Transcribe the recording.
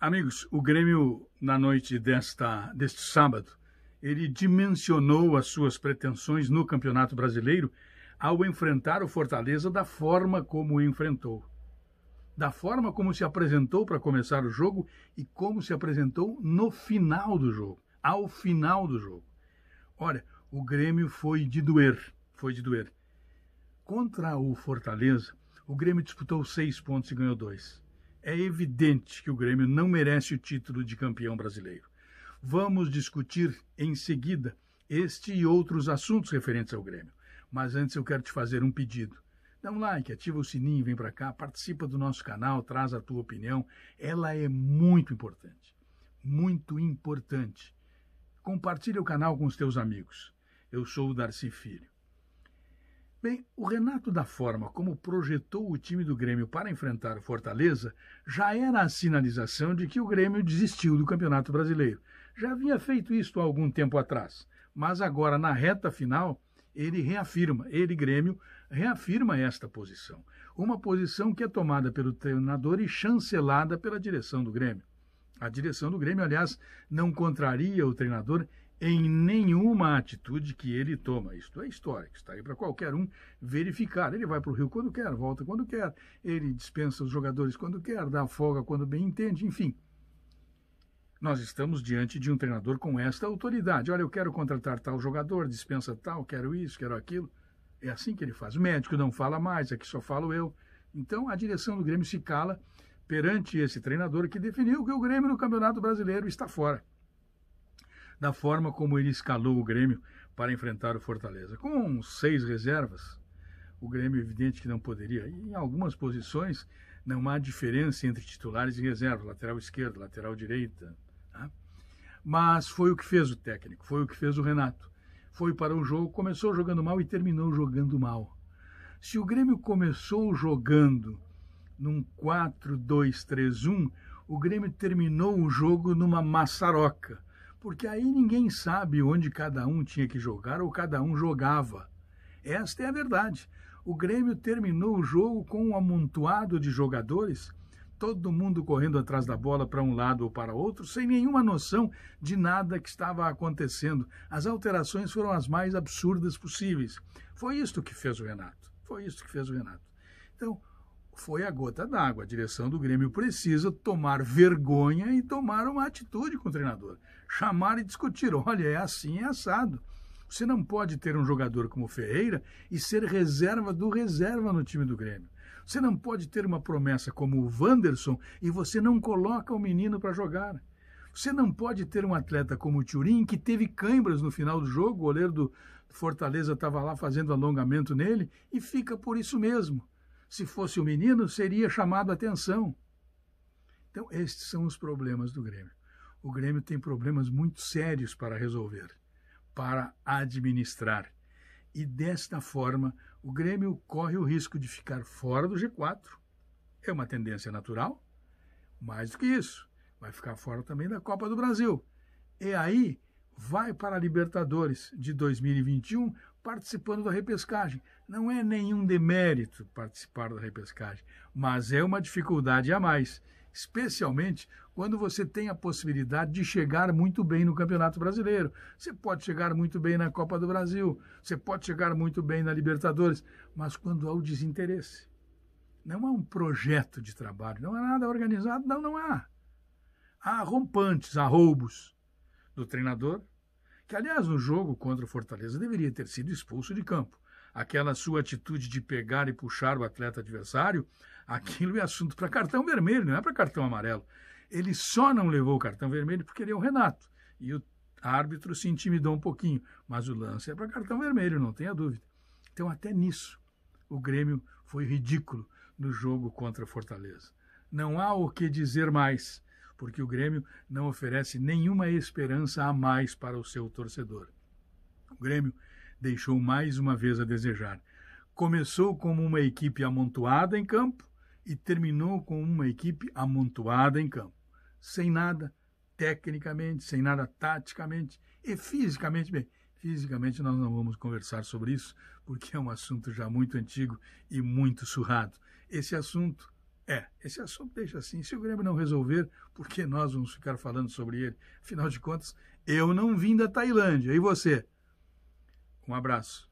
Amigos, o Grêmio, na noite desta, deste sábado, ele dimensionou as suas pretensões no Campeonato Brasileiro ao enfrentar o Fortaleza da forma como enfrentou. Da forma como se apresentou para começar o jogo e como se apresentou no final do jogo, ao final do jogo. Olha, o Grêmio foi de doer, foi de doer. Contra o Fortaleza, o Grêmio disputou seis pontos e ganhou dois. É evidente que o Grêmio não merece o título de campeão brasileiro. Vamos discutir em seguida este e outros assuntos referentes ao Grêmio. Mas antes eu quero te fazer um pedido. Dá um like, ativa o sininho, vem para cá, participa do nosso canal, traz a tua opinião. Ela é muito importante. Muito importante. Compartilha o canal com os teus amigos. Eu sou o Darcy Filho. Bem, o Renato, da forma como projetou o time do Grêmio para enfrentar o Fortaleza, já era a sinalização de que o Grêmio desistiu do Campeonato Brasileiro. Já havia feito isso há algum tempo atrás, mas agora, na reta final, ele reafirma, ele, Grêmio, reafirma esta posição. Uma posição que é tomada pelo treinador e chancelada pela direção do Grêmio. A direção do Grêmio, aliás, não contraria o treinador em nenhuma atitude que ele toma. Isto é histórico, está aí para qualquer um verificar. Ele vai para o Rio quando quer, volta quando quer, ele dispensa os jogadores quando quer, dá folga quando bem entende, enfim. Nós estamos diante de um treinador com esta autoridade. Olha, eu quero contratar tal jogador, dispensa tal, quero isso, quero aquilo. É assim que ele faz. O médico não fala mais, aqui só falo eu. Então a direção do Grêmio se cala perante esse treinador que definiu que o Grêmio no Campeonato Brasileiro está fora da forma como ele escalou o Grêmio para enfrentar o Fortaleza. Com seis reservas, o Grêmio evidente que não poderia. em algumas posições não há diferença entre titulares e reservas, lateral esquerdo, lateral direita. Tá? Mas foi o que fez o técnico, foi o que fez o Renato. Foi para o jogo, começou jogando mal e terminou jogando mal. Se o Grêmio começou jogando num 4-2-3-1, o Grêmio terminou o jogo numa maçaroca porque aí ninguém sabe onde cada um tinha que jogar ou cada um jogava. Esta é a verdade. O Grêmio terminou o jogo com um amontoado de jogadores, todo mundo correndo atrás da bola para um lado ou para outro, sem nenhuma noção de nada que estava acontecendo. As alterações foram as mais absurdas possíveis. Foi isto que fez o Renato. Foi isso que fez o Renato. Então, foi a gota d'água. A direção do Grêmio precisa tomar vergonha e tomar uma atitude com o treinador. Chamar e discutir: olha, é assim, é assado. Você não pode ter um jogador como Ferreira e ser reserva do reserva no time do Grêmio. Você não pode ter uma promessa como o Wanderson e você não coloca o menino para jogar. Você não pode ter um atleta como o Turim, que teve cãibras no final do jogo, o goleiro do Fortaleza estava lá fazendo alongamento nele, e fica por isso mesmo se fosse o um menino, seria chamado a atenção. Então, estes são os problemas do Grêmio. O Grêmio tem problemas muito sérios para resolver, para administrar. E desta forma, o Grêmio corre o risco de ficar fora do G4. É uma tendência natural. Mais do que isso, vai ficar fora também da Copa do Brasil. E aí vai para a Libertadores de 2021 participando da repescagem. Não é nenhum demérito participar da repescagem, mas é uma dificuldade a mais, especialmente quando você tem a possibilidade de chegar muito bem no Campeonato Brasileiro. Você pode chegar muito bem na Copa do Brasil, você pode chegar muito bem na Libertadores, mas quando há o desinteresse. Não há um projeto de trabalho, não há nada organizado, não, não há. Há rompantes, há roubos do treinador, que aliás no jogo contra o Fortaleza deveria ter sido expulso de campo aquela sua atitude de pegar e puxar o atleta adversário, aquilo é assunto para cartão vermelho, não é para cartão amarelo. Ele só não levou o cartão vermelho porque ele é o Renato. E o árbitro se intimidou um pouquinho, mas o lance é para cartão vermelho, não tenha dúvida. Então, até nisso, o Grêmio foi ridículo no jogo contra Fortaleza. Não há o que dizer mais, porque o Grêmio não oferece nenhuma esperança a mais para o seu torcedor. O Grêmio deixou mais uma vez a desejar. Começou como uma equipe amontoada em campo e terminou com uma equipe amontoada em campo. Sem nada tecnicamente, sem nada taticamente e fisicamente. Bem, fisicamente nós não vamos conversar sobre isso, porque é um assunto já muito antigo e muito surrado. Esse assunto é, esse assunto deixa assim. Se o Grêmio não resolver, por que nós vamos ficar falando sobre ele? Afinal de contas, eu não vim da Tailândia. E você? Um abraço.